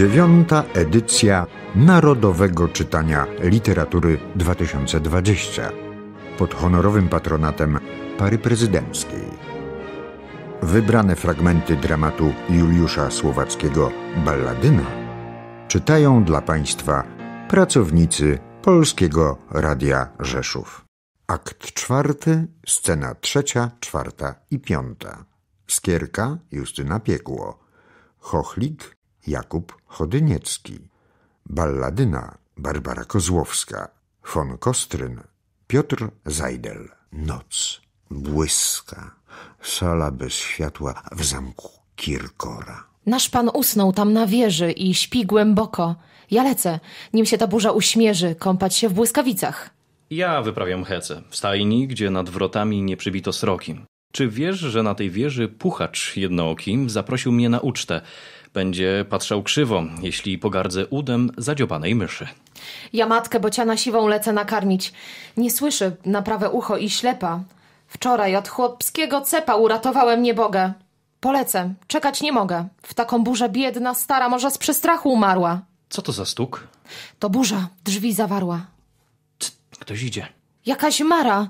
dziewiąta edycja Narodowego Czytania Literatury 2020 pod honorowym patronatem pary prezydenckiej. Wybrane fragmenty dramatu Juliusza Słowackiego Balladyna czytają dla Państwa pracownicy Polskiego Radia Rzeszów. Akt czwarty, scena trzecia, czwarta i piąta. Skierka Justyna Piekło. Chochlik Jakub Chodyniecki, Balladyna Barbara Kozłowska, von Kostryn, Piotr Zajdel. Noc błyska, sala bez światła w zamku Kirkora. Nasz pan usnął tam na wieży i śpi głęboko. Ja lecę, nim się ta burza uśmierzy, kąpać się w błyskawicach. Ja wyprawiam hece, w stajni, gdzie nad wrotami nie przybito sroki. Czy wiesz, że na tej wieży puchacz jednookim zaprosił mnie na ucztę? będzie patrzał krzywo, jeśli pogardzę udem zadziobanej myszy. Ja matkę bociana siwą lecę nakarmić. Nie słyszy na prawe ucho i ślepa. Wczoraj od chłopskiego cepa uratowałem niebogę. Polecę, czekać nie mogę. W taką burzę biedna stara może z przestrachu umarła. Co to za stuk? To burza, drzwi zawarła. C ktoś idzie. Jakaś mara.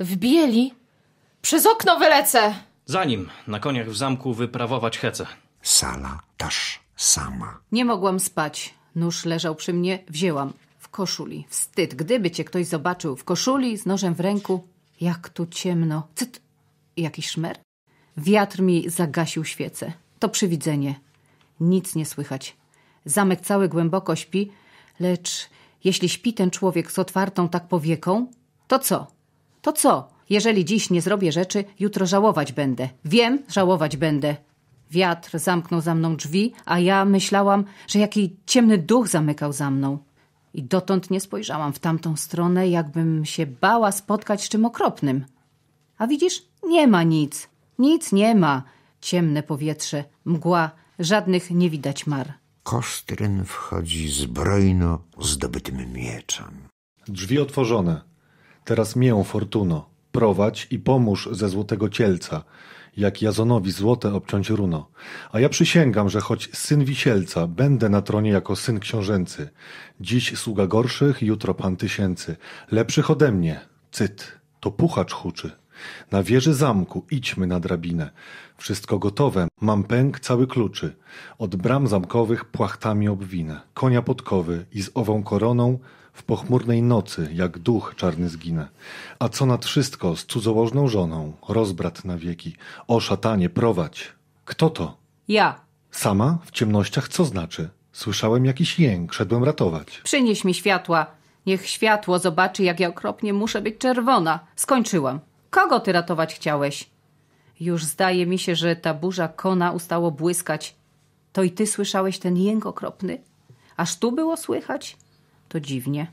W bieli. Przez okno wylecę. Zanim na koniach w zamku wyprawować hece sala, taż sama. Nie mogłam spać. Nóż leżał przy mnie, wzięłam w koszuli. Wstyd, gdyby cię ktoś zobaczył w koszuli z nożem w ręku. Jak tu ciemno. Cyt, jakiś szmer? Wiatr mi zagasił świecę. To przywidzenie. Nic nie słychać. Zamek cały głęboko śpi, lecz jeśli śpi ten człowiek z otwartą tak powieką, to co? To co? Jeżeli dziś nie zrobię rzeczy, jutro żałować będę. Wiem, żałować będę. Wiatr zamknął za mną drzwi, a ja myślałam, że jaki ciemny duch zamykał za mną. I dotąd nie spojrzałam w tamtą stronę, jakbym się bała spotkać z czym okropnym. A widzisz, nie ma nic. Nic nie ma. Ciemne powietrze, mgła, żadnych nie widać mar. Kostryn wchodzi zbrojno zdobytym mieczem. Drzwi otworzone. Teraz mię, Fortuno. Prowadź i pomóż ze złotego cielca jak Jazonowi złote obciąć runo. A ja przysięgam, że choć syn wisielca, będę na tronie jako syn książęcy. Dziś sługa gorszych, jutro pan tysięcy. Lepszych ode mnie. Cyt. To puchacz huczy. Na wieży zamku idźmy na drabinę. Wszystko gotowe, mam pęk cały kluczy. Od bram zamkowych płachtami obwinę. Konia podkowy i z ową koroną w pochmurnej nocy, jak duch czarny zginę. A co nad wszystko z cudzołożną żoną, rozbrat na wieki. O szatanie, prowadź. Kto to? Ja. Sama? W ciemnościach co znaczy? Słyszałem jakiś jęk, szedłem ratować. Przynieś mi światła. Niech światło zobaczy, jak ja okropnie muszę być czerwona. Skończyłam. Kogo ty ratować chciałeś? Już zdaje mi się, że ta burza kona ustało błyskać. To i ty słyszałeś ten jęk okropny? Aż tu było słychać? to dziwnie.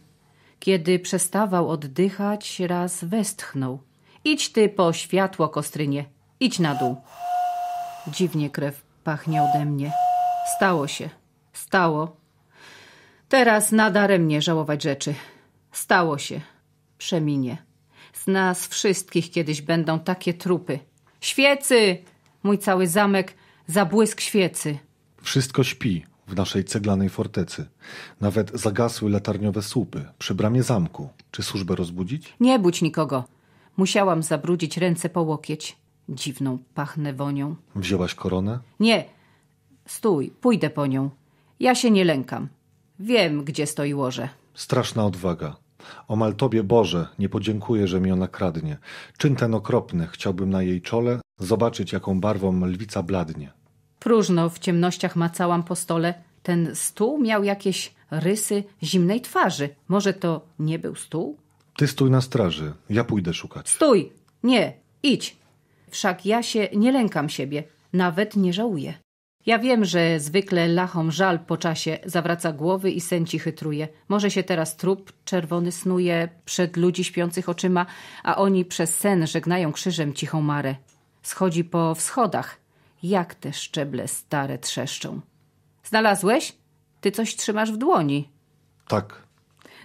Kiedy przestawał oddychać, raz westchnął. Idź ty po światło, kostrynie, idź na dół. Dziwnie krew pachnie ode mnie. Stało się, stało. Teraz nadaremnie żałować rzeczy. Stało się, przeminie. Z nas wszystkich kiedyś będą takie trupy. Świecy! Mój cały zamek, zabłysk świecy. Wszystko śpi, w naszej ceglanej fortecy. Nawet zagasły latarniowe słupy przy bramie zamku. Czy służbę rozbudzić? Nie budź nikogo. Musiałam zabrudzić ręce po łokieć. Dziwną pachnę wonią. Wzięłaś koronę? Nie. Stój, pójdę po nią. Ja się nie lękam. Wiem, gdzie stoi łoże. Straszna odwaga. Omal Tobie, Boże, nie podziękuję, że mi ona kradnie. Czyn ten okropny chciałbym na jej czole zobaczyć, jaką barwą lwica bladnie. Próżno w ciemnościach macałam po stole. Ten stół miał jakieś rysy zimnej twarzy. Może to nie był stół? Ty stój na straży, ja pójdę szukać. Stój! Nie, idź! Wszak ja się nie lękam siebie, nawet nie żałuję. Ja wiem, że zwykle lachom żal po czasie zawraca głowy i sen cichy truje. Może się teraz trup czerwony snuje przed ludzi śpiących oczyma, a oni przez sen żegnają krzyżem cichą marę. Schodzi po wschodach, jak te szczeble stare trzeszczą. Znalazłeś? Ty coś trzymasz w dłoni. Tak.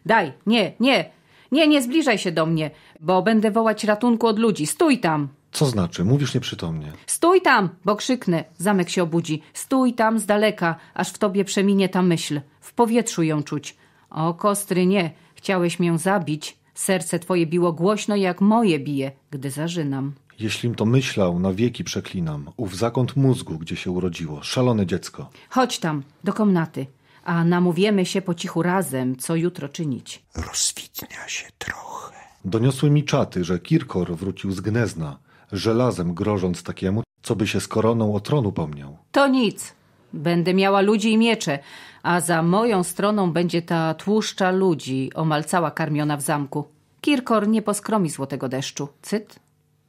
Daj, nie, nie, nie, nie zbliżaj się do mnie, bo będę wołać ratunku od ludzi. Stój tam. Co znaczy? Mówisz nieprzytomnie. Stój tam, bo krzyknę. Zamek się obudzi. Stój tam z daleka, aż w tobie przeminie ta myśl. W powietrzu ją czuć. O, kostry, nie. Chciałeś mię zabić. Serce twoje biło głośno, jak moje bije, gdy zażynam. Jeślim to myślał, na wieki przeklinam. Ów zakąt mózgu, gdzie się urodziło. Szalone dziecko. Chodź tam, do komnaty, a namówimy się po cichu razem, co jutro czynić. Rozwidnia się trochę. Doniosły mi czaty, że Kirkor wrócił z Gnezna, żelazem grożąc takiemu, co by się z koroną o tronu pomniał. To nic. Będę miała ludzi i miecze, a za moją stroną będzie ta tłuszcza ludzi, omal cała karmiona w zamku. Kirkor nie poskromi złotego deszczu. Cyt?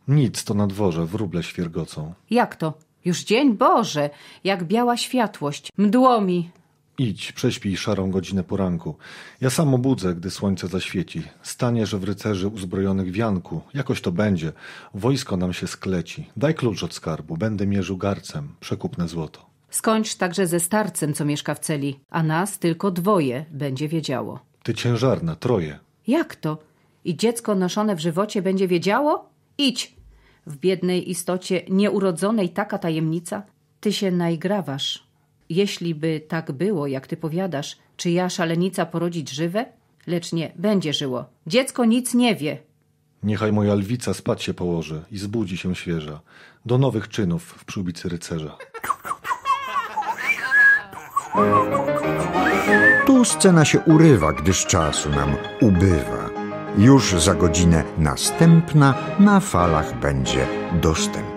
Nic to na dworze, wróble świergocą. Jak to? Już dzień Boże, jak biała światłość, mdłomi. Idź, prześpij szarą godzinę poranku. Ja sam obudzę, gdy słońce zaświeci. Stanie, że w rycerzy uzbrojonych wianku. Jakoś to będzie. Wojsko nam się skleci. Daj klucz od skarbu, będę mierzył garcem. Przekupne złoto. Skończ także ze starcem, co mieszka w celi, a nas tylko dwoje będzie wiedziało. Ty ciężarna, troje. Jak to? I dziecko noszone w żywocie będzie wiedziało? Idź, w biednej istocie nieurodzonej taka tajemnica? Ty się najgrawasz. Jeśli by tak było, jak ty powiadasz, czy ja szalenica porodzić żywe? Lecz nie, będzie żyło. Dziecko nic nie wie. Niechaj moja lwica spać się położy i zbudzi się świeża. Do nowych czynów w przyłbicy rycerza. Tu scena się urywa, gdyż czasu nam ubywa. Już za godzinę następna na falach będzie dostępna.